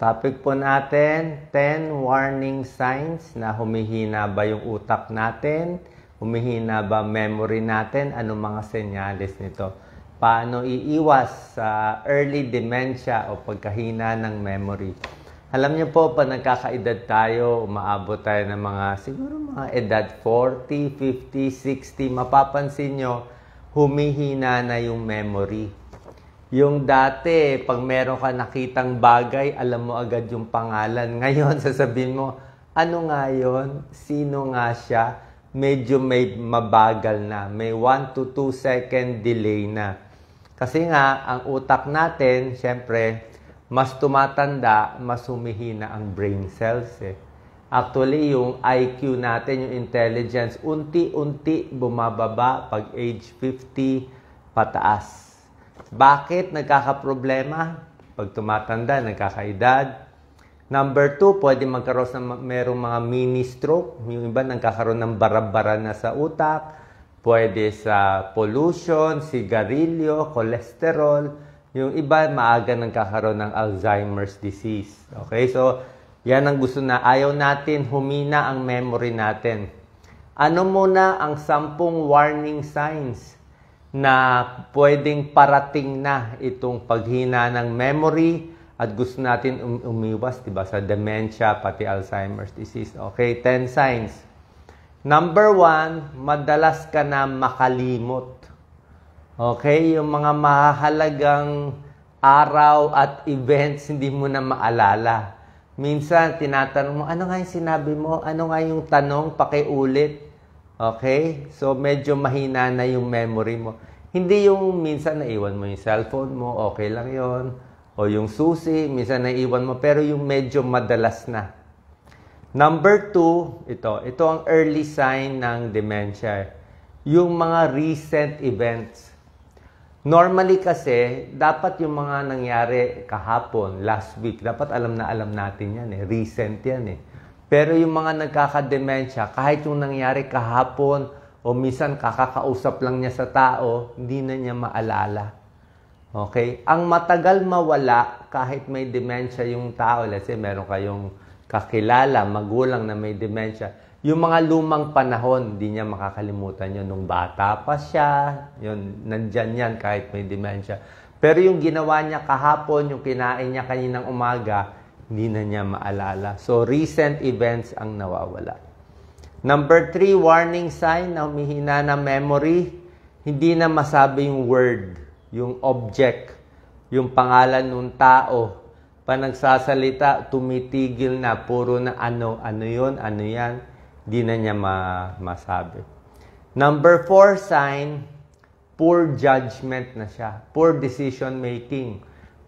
Topic po natin, 10 warning signs na humihina ba yung utak natin, humihina ba memory natin, ano mga senyales nito. Paano iiwas sa early dementia o pagkahina ng memory. Alam niyo po, pag nagkakaedad tayo, umaabot tayo ng mga, siguro mga edad 40, 50, 60, mapapansin niyo, humihina na yung memory yung dati, pag meron ka nakitang bagay, alam mo agad yung pangalan. Ngayon, sasabihin mo, ano nga yon? Sino nga siya? Medyo may mabagal na. May 1 to 2 second delay na. Kasi nga, ang utak natin, syempre, mas tumatanda, mas humihina ang brain cells. Eh. Actually, yung IQ natin, yung intelligence, unti-unti bumababa pag age 50 pataas. Bakit nagkakaproblema? Pag tumatanda, nagkakaedad. Number two, pwede magkaroon ng merong mga mini stroke. Yung iba nagkakaroon ng barabara na sa utak. Pwede sa pollution, sigarilyo, cholesterol. Yung iba maaga nagkakaroon ng Alzheimer's disease. Okay, so yan ang gusto na ayaw natin humina ang memory natin. Ano muna ang sampung warning signs na pwedeng parating na itong paghina ng memory at gusto natin um- umiwas, di ba, sa dementia, pati Alzheimer's disease. Okay, 10 signs. Number one, madalas ka na makalimot. Okay, yung mga mahalagang araw at events, hindi mo na maalala. Minsan, tinatanong mo, ano nga yung sinabi mo? Ano nga yung tanong? Pakiulit. Okay? So, medyo mahina na yung memory mo. Hindi yung minsan naiwan mo yung cellphone mo, okay lang yon O yung susi, minsan naiwan mo, pero yung medyo madalas na. Number two, ito. Ito ang early sign ng dementia. Yung mga recent events. Normally kasi, dapat yung mga nangyari kahapon, last week, dapat alam na alam natin yan eh. Recent yan eh. Pero yung mga nagkakademensya, kahit yung nangyari kahapon o misan kakakausap lang niya sa tao, hindi na niya maalala. Okay? Ang matagal mawala kahit may demensya yung tao, let's say meron kayong kakilala, magulang na may demensya, yung mga lumang panahon, hindi niya makakalimutan yun. Nung bata pa siya, yun, nandyan yan kahit may demensya. Pero yung ginawa niya kahapon, yung kinain niya kaninang umaga, hindi na niya maalala. So, recent events ang nawawala. Number three, warning sign na humihina na memory. Hindi na masabi yung word, yung object, yung pangalan ng tao. Pag nagsasalita, tumitigil na. Puro na ano, ano yun, ano yan. Hindi na niya ma- masabi. Number four sign, poor judgment na siya. Poor decision making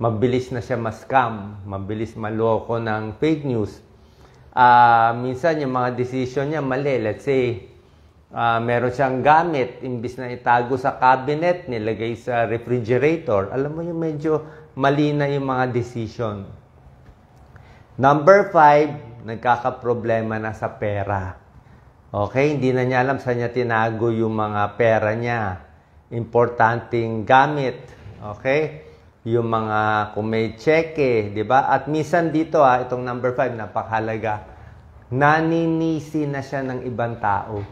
mabilis na siya ma-scam, mabilis maloko ng fake news. Uh, minsan yung mga decision niya mali. Let's say, uh, meron siyang gamit, imbis na itago sa cabinet, nilagay sa refrigerator. Alam mo yung medyo mali na yung mga decision. Number five, nagkakaproblema na sa pera. Okay, hindi na niya alam saan niya tinago yung mga pera niya. Importanting gamit. Okay? yung mga kung may cheque, di ba? At minsan dito ha, ah, itong number 5, napakalaga. Naninisi na siya ng ibang tao.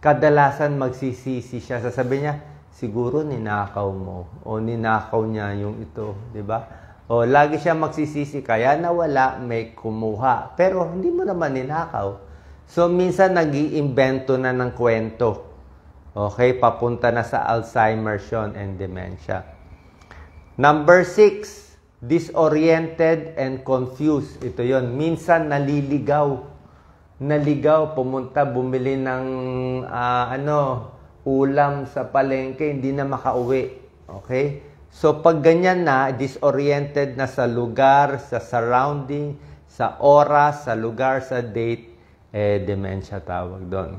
Kadalasan magsisisi siya. Sasabi niya, siguro ninakaw mo. O ninakaw niya yung ito, di ba? O lagi siya magsisisi, kaya nawala, may kumuha. Pero hindi mo naman ninakaw. So minsan nag iimbento na ng kwento. Okay, papunta na sa Alzheimer's yun and dementia. Number six, disoriented and confused. Ito yon Minsan naliligaw. Naligaw, pumunta, bumili ng uh, ano, ulam sa palengke, hindi na makauwi. Okay? So, pag ganyan na, disoriented na sa lugar, sa surrounding, sa oras, sa lugar, sa date, eh, dementia tawag doon.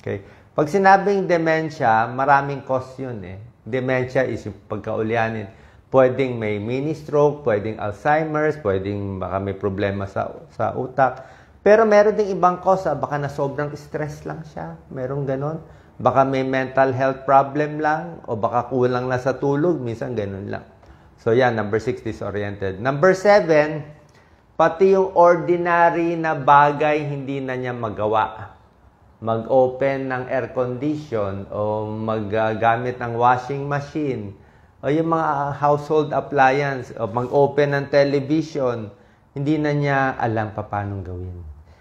Okay? Pag sinabing dementia, maraming cause yun eh. Dementia is yung pagkaulianin Pwedeng may mini stroke, pwedeng Alzheimer's, pwedeng baka may problema sa, sa utak. Pero meron ding ibang cause, ah, baka na sobrang stress lang siya. meron ganon. Baka may mental health problem lang o baka kulang na sa tulog, minsan ganon lang. So yan, number 6 disoriented. Number 7, pati yung ordinary na bagay hindi na niya magawa. Mag-open ng air condition o maggamit ah, ng washing machine o yung mga household appliance o mag-open ng television, hindi na niya alam pa paano gawin.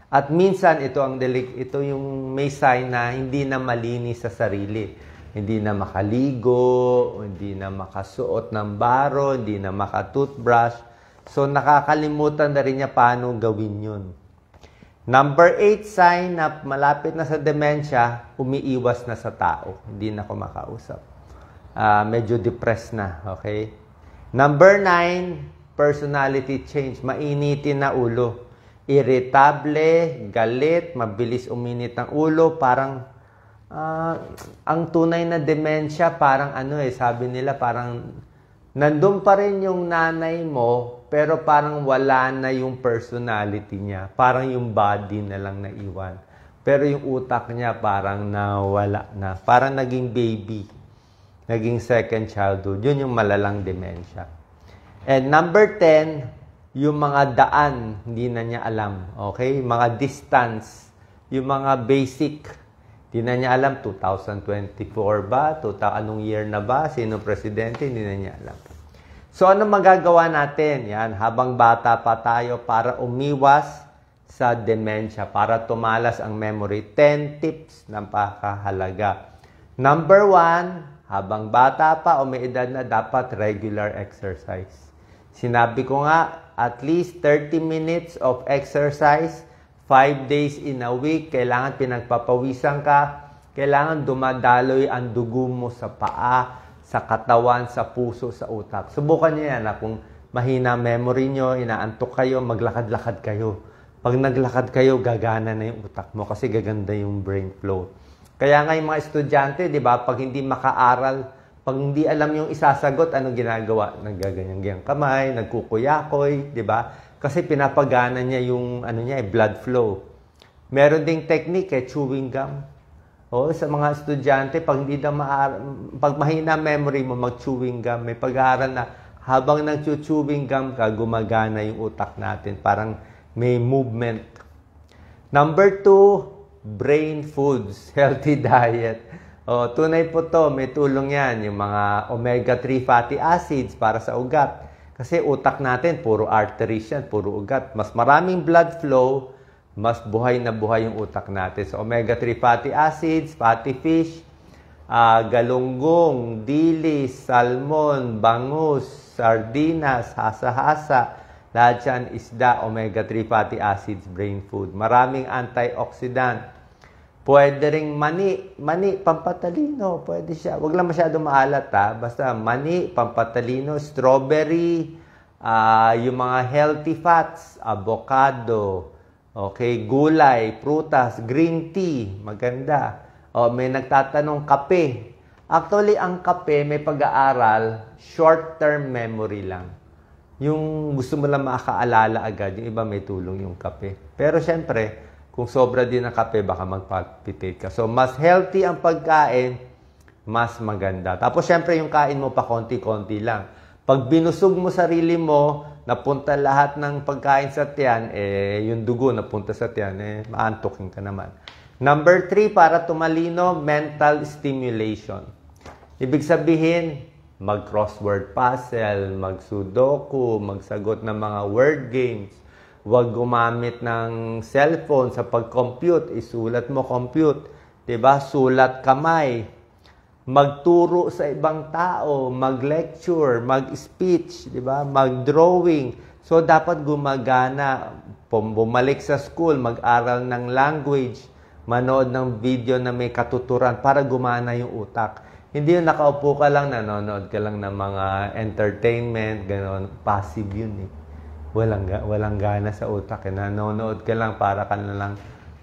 At minsan ito ang delik ito yung may sign na hindi na malinis sa sarili. Hindi na makaligo, hindi na makasuot ng baro, hindi na makatoothbrush. So nakakalimutan na rin niya paano gawin 'yun. Number 8 sign na malapit na sa dementia, umiiwas na sa tao, hindi na kumakausap uh, medyo depressed na. Okay? Number nine, personality change. Mainitin na ulo. Irritable, galit, mabilis uminit ang ulo. Parang, uh, ang tunay na dementia, parang ano eh, sabi nila, parang nandun pa rin yung nanay mo, pero parang wala na yung personality niya. Parang yung body na lang naiwan. Pero yung utak niya parang nawala na. Parang naging baby naging second childhood. Yun yung malalang dementia. And number 10, yung mga daan, hindi na niya alam. Okay? Mga distance, yung mga basic, hindi na niya alam. 2024 ba? Tuta, anong year na ba? Sino presidente? Hindi na niya alam. So, ano magagawa natin? Yan, habang bata pa tayo para umiwas sa dementia, para tumalas ang memory. 10 tips na pakahalaga. Number one, habang bata pa o may edad na, dapat regular exercise. Sinabi ko nga, at least 30 minutes of exercise, 5 days in a week, kailangan pinagpapawisan ka, kailangan dumadaloy ang dugo mo sa paa, sa katawan, sa puso, sa utak. Subukan niyo yan na kung mahina memory niyo, inaantok kayo, maglakad-lakad kayo. Pag naglakad kayo, gagana na yung utak mo kasi gaganda yung brain flow. Kaya nga yung mga estudyante, di ba, pag hindi makaaral, pag hindi alam yung isasagot, ano ginagawa? Naggaganyan-ganyang kamay, nagkukuyakoy, di ba? Kasi pinapagana niya yung ano niya, eh, blood flow. Meron ding technique, eh, chewing gum. O, sa mga estudyante, pag hindi na maaral, pag mahina memory mo, mag-chewing gum. May pag-aaral na habang nag-chewing gum ka, gumagana yung utak natin. Parang may movement. Number two, brain foods, healthy diet. O, oh, tunay po to, may tulong yan. Yung mga omega-3 fatty acids para sa ugat. Kasi utak natin, puro arteries yan, puro ugat. Mas maraming blood flow, mas buhay na buhay yung utak natin. So, omega-3 fatty acids, fatty fish, uh, galunggong, dili, salmon, bangus, sardinas, hasa-hasa, lahat yan isda, omega-3 fatty acids, brain food. Maraming antioxidant, Pwede ring mani, mani pampatalino, pwede siya. Huwag lang masyado maalat ha. Basta mani, pampatalino, strawberry, uh, yung mga healthy fats, avocado, okay, gulay, prutas, green tea, maganda. O, may nagtatanong kape. Actually, ang kape may pag-aaral, short-term memory lang. Yung gusto mo lang makaalala agad, yung iba may tulong yung kape. Pero syempre, kung sobra din ng kape, baka magpapipate ka. So, mas healthy ang pagkain, mas maganda. Tapos, syempre, yung kain mo pa konti-konti lang. Pag binusog mo sarili mo, napunta lahat ng pagkain sa tiyan, eh, yung dugo napunta sa tiyan, eh, maantokin ka naman. Number three, para tumalino, mental stimulation. Ibig sabihin, mag-crossword puzzle, mag-sudoku, magsagot ng mga word games, Huwag gumamit ng cellphone sa pag-compute. Isulat mo compute. ba diba? Sulat kamay. Magturo sa ibang tao. Mag-lecture. Mag-speech. ba diba? Mag-drawing. So, dapat gumagana. Bumalik sa school. Mag-aral ng language. Manood ng video na may katuturan para gumana yung utak. Hindi yung nakaupo ka lang, nanonood ka lang ng mga entertainment, gano'n. Passive yun eh walang, walang gana sa utak. Eh. Nanonood ka lang para ka na lang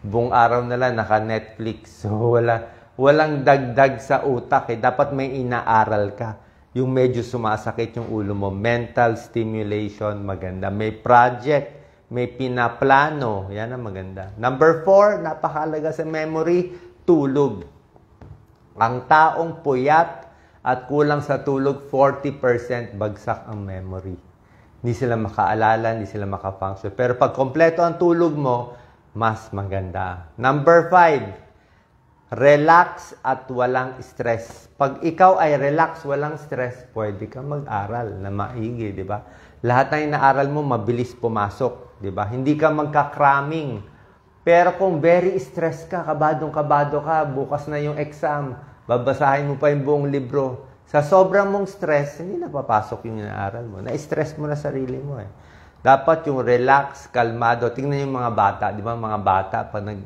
buong araw na lang naka-Netflix. So, wala, walang dagdag sa utak. Eh. Dapat may inaaral ka. Yung medyo sumasakit yung ulo mo. Mental stimulation, maganda. May project may pinaplano. Yan ang maganda. Number four, napakalaga sa memory, tulog. Ang taong puyat at kulang sa tulog, 40% bagsak ang memory. Hindi sila makaalala, hindi sila makafunction. Pero pag kompleto ang tulog mo, mas maganda. Number five, relax at walang stress. Pag ikaw ay relax, walang stress, pwede ka mag-aral na maigi, di ba? Lahat na inaaral mo, mabilis pumasok, di ba? Hindi ka magka-cramming. Pero kung very stress ka, kabadong-kabado ka, bukas na yung exam, babasahin mo pa yung buong libro, sa sobrang mong stress, hindi na papasok yung inaaral mo. Na-stress mo na sarili mo eh. Dapat yung relax, kalmado. Tingnan yung mga bata. Di ba mga bata, pag nag,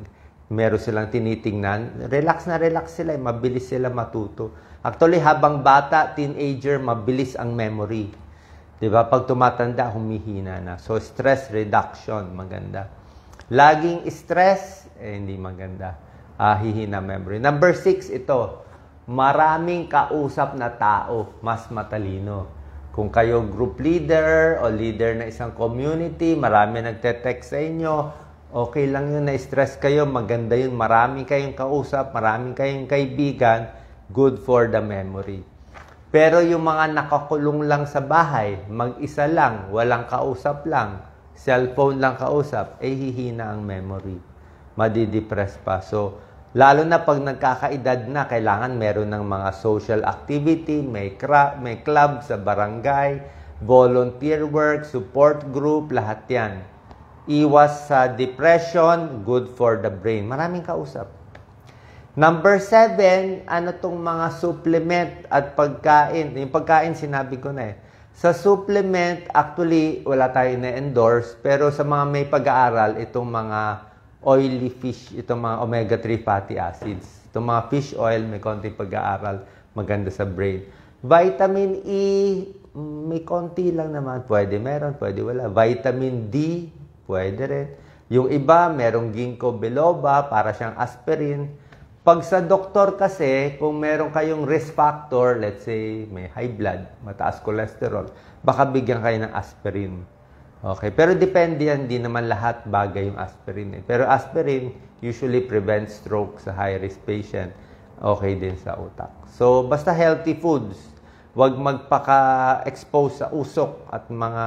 meron silang tinitingnan, relax na relax sila. Eh. Mabilis sila matuto. Actually, habang bata, teenager, mabilis ang memory. Di ba? Pag tumatanda, humihina na. So, stress reduction, maganda. Laging stress, eh, hindi maganda. Ah, hihina memory. Number six, ito maraming kausap na tao, mas matalino. Kung kayo group leader o leader na isang community, marami nagte-text sa inyo, okay lang yun, na-stress kayo, maganda yun, marami kayong kausap, marami kayong kaibigan, good for the memory. Pero yung mga nakakulong lang sa bahay, mag-isa lang, walang kausap lang, cellphone lang kausap, eh hihina ang memory. Madidepress pa. So, Lalo na pag nagkakaedad na, kailangan meron ng mga social activity, may, may club sa barangay, volunteer work, support group, lahat yan. Iwas sa depression, good for the brain. Maraming kausap. Number seven, ano tong mga supplement at pagkain? Yung pagkain, sinabi ko na eh. Sa supplement, actually, wala tayo na-endorse. Pero sa mga may pag-aaral, itong mga oily fish, itong mga omega-3 fatty acids. Itong mga fish oil, may konting pag-aaral, maganda sa brain. Vitamin E, may konti lang naman. Pwede meron, pwede wala. Vitamin D, pwede rin. Yung iba, merong ginkgo biloba para siyang aspirin. Pag sa doktor kasi, kung meron kayong risk factor, let's say may high blood, mataas cholesterol, baka bigyan kayo ng aspirin. Okay, pero depende yan, di naman lahat bagay yung aspirin. Eh. Pero aspirin usually prevents stroke sa high-risk patient. Okay din sa utak. So, basta healthy foods. Huwag magpaka-expose sa usok at mga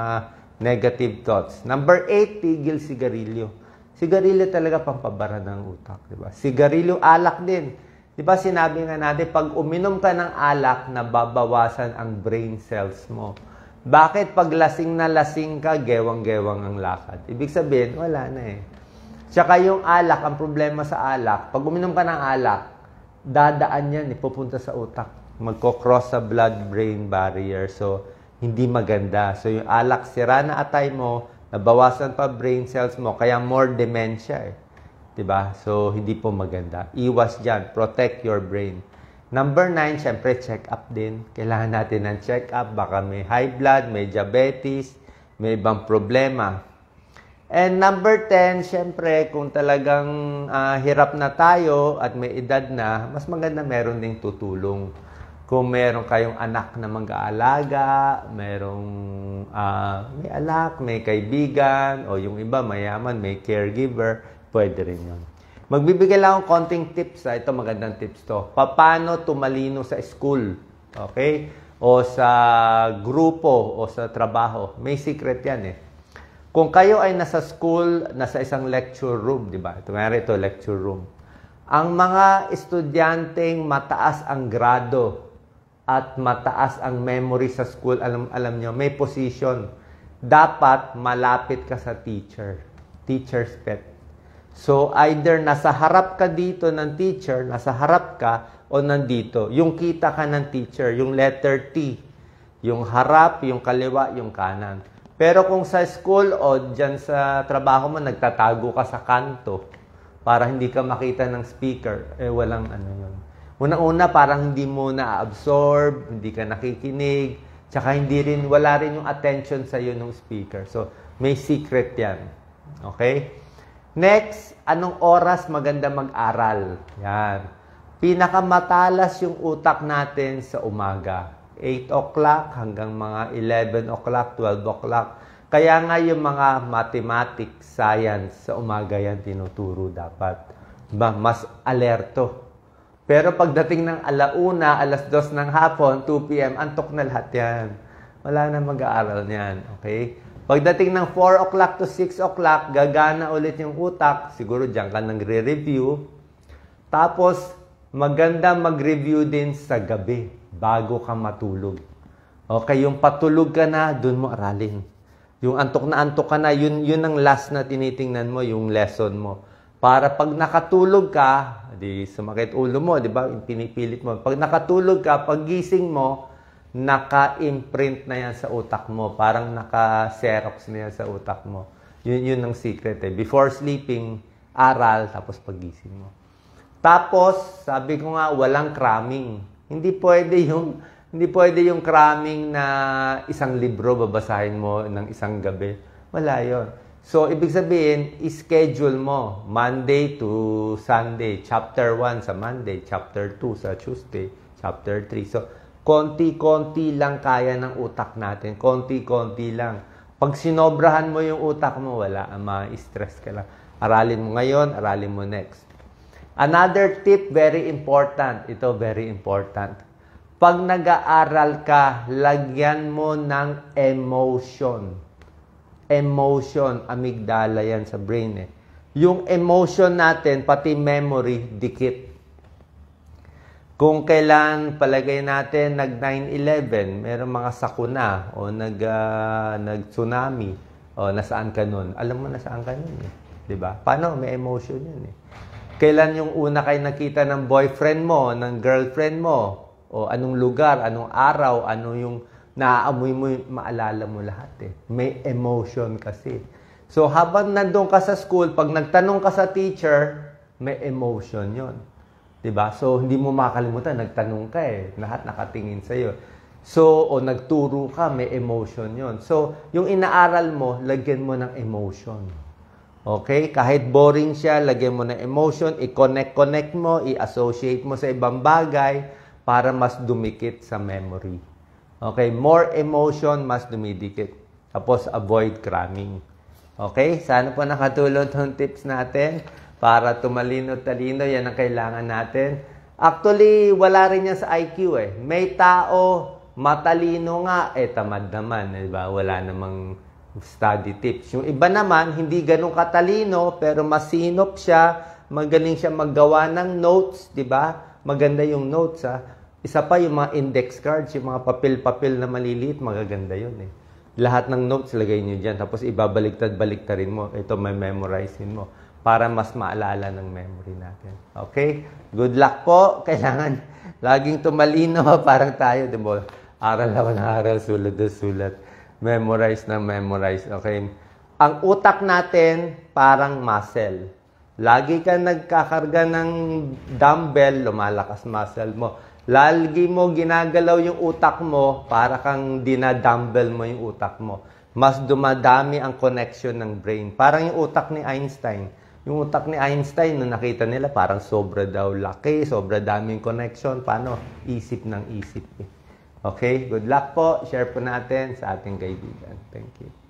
negative thoughts. Number eight, tigil sigarilyo. Sigarilyo talaga pampabara ng utak. Diba? Sigarilyo, alak din. Di ba sinabi nga natin, pag uminom ka ng alak, nababawasan ang brain cells mo. Bakit pag lasing na lasing ka, gewang-gewang ang lakad? Ibig sabihin, wala na eh. Tsaka yung alak, ang problema sa alak, pag uminom ka ng alak, dadaan yan, ipupunta eh, sa utak. Magko-cross sa blood-brain barrier. So, hindi maganda. So, yung alak, sira na atay mo, nabawasan pa brain cells mo, kaya more dementia eh. 'Di ba? So, hindi po maganda. Iwas dyan. Protect your brain. Number 9, syempre check-up din. Kailangan natin ng check-up. Baka may high blood, may diabetes, may ibang problema. And number 10, syempre kung talagang uh, hirap na tayo at may edad na, mas maganda meron ding tutulong. Kung meron kayong anak na mag-aalaga, merong uh, may alak, may kaibigan, o yung iba mayaman, may caregiver, pwede rin yun. Magbibigay lang ng konting tips. Ha? Ah. Ito, magandang tips to. Paano tumalino sa school? Okay? O sa grupo o sa trabaho. May secret yan eh. Kung kayo ay nasa school, nasa isang lecture room, di ba? Ito nga ito, lecture room. Ang mga estudyanteng mataas ang grado at mataas ang memory sa school, alam, alam nyo, may position. Dapat malapit ka sa teacher. Teacher's pet. So, either nasa harap ka dito ng teacher, nasa harap ka, o nandito. Yung kita ka ng teacher, yung letter T. Yung harap, yung kaliwa, yung kanan. Pero kung sa school o dyan sa trabaho mo, nagtatago ka sa kanto para hindi ka makita ng speaker, eh walang ano yun. Unang-una, parang hindi mo na-absorb, hindi ka nakikinig, tsaka hindi rin, wala rin yung attention sa'yo ng speaker. So, may secret yan. Okay? Next, anong oras maganda mag-aral? Yan. Pinakamatalas yung utak natin sa umaga. 8 o'clock hanggang mga 11 o'clock, 12 o'clock. Kaya nga yung mga mathematics, science, sa umaga yan tinuturo dapat. Diba? Mas alerto. Pero pagdating ng alauna, alas dos ng hapon, 2 p.m., antok na lahat yan. Wala na mag-aaral niyan. Okay? Pagdating ng 4 o'clock to 6 o'clock, gagana ulit yung utak. Siguro dyan ka nagre-review. Tapos, maganda mag-review din sa gabi bago ka matulog. Okay, yung patulog ka na, dun mo aralin. Yung antok na antok ka na, yun, yun ang last na tinitingnan mo, yung lesson mo. Para pag nakatulog ka, di sumakit ulo mo, di ba? Pinipilit mo. Pag nakatulog ka, pag gising mo, naka-imprint na yan sa utak mo. Parang naka-xerox na yan sa utak mo. Yun, yun ang secret eh. Before sleeping, aral, tapos pagising mo. Tapos, sabi ko nga, walang cramming. Hindi pwede yung, hindi pwede yung cramming na isang libro babasahin mo ng isang gabi. Wala yon. So, ibig sabihin, schedule mo Monday to Sunday. Chapter 1 sa Monday, chapter 2 sa Tuesday, chapter 3. So, konti-konti lang kaya ng utak natin. Konti-konti lang. Pag sinobrahan mo yung utak mo, wala. Ma-stress ka lang. Aralin mo ngayon, aralin mo next. Another tip, very important. Ito, very important. Pag nag-aaral ka, lagyan mo ng emotion. Emotion, amygdala yan sa brain eh. Yung emotion natin, pati memory, dikit. Kung kailan palagay natin nag 9/11, merong mga sakuna o nag uh, ah, nag tsunami o nasaan ka nun? Alam mo nasaan ka nun eh. 'Di ba? Paano may emotion 'yun eh. Kailan yung una kay nakita ng boyfriend mo, ng girlfriend mo? O anong lugar, anong araw, ano yung naaamoy mo, maalala mo lahat eh. May emotion kasi. So habang nandun ka sa school, pag nagtanong ka sa teacher, may emotion yon 'Di ba? So hindi mo makalimutan, nagtanong ka eh, lahat nakatingin sa iyo. So o nagturo ka, may emotion 'yon. So yung inaaral mo, lagyan mo ng emotion. Okay? Kahit boring siya, lagyan mo ng emotion, i-connect-connect mo, i-associate mo sa ibang bagay para mas dumikit sa memory. Okay? More emotion, mas dumidikit. Tapos avoid cramming. Okay? Sana po nakatulong tong tips natin para tumalino-talino. Yan ang kailangan natin. Actually, wala rin yan sa IQ eh. May tao, matalino nga, eh tamad naman. di ba Wala namang study tips. Yung iba naman, hindi ganun katalino, pero masinop siya, magaling siya maggawa ng notes, di ba? Maganda yung notes ah Isa pa yung mga index cards, yung mga papel-papel na maliliit, magaganda yun eh. Lahat ng notes lagay niyo diyan tapos ibabaliktad-baliktarin mo. Ito may memorizing mo para mas maalala ng memory natin. Okay? Good luck po. Kailangan laging tumalino. Parang tayo, di ba? Aral ako ng aral, sulat na sulat. Memorize na memorize. Okay? Ang utak natin, parang muscle. Lagi ka nagkakarga ng dumbbell, lumalakas muscle mo. Lagi mo ginagalaw yung utak mo para kang dinadumbbell mo yung utak mo. Mas dumadami ang connection ng brain. Parang yung utak ni Einstein yung utak ni Einstein na nakita nila parang sobra daw laki, sobra daming connection. Paano? Isip ng isip. Eh. Okay? Good luck po. Share po natin sa ating kaibigan. Thank you.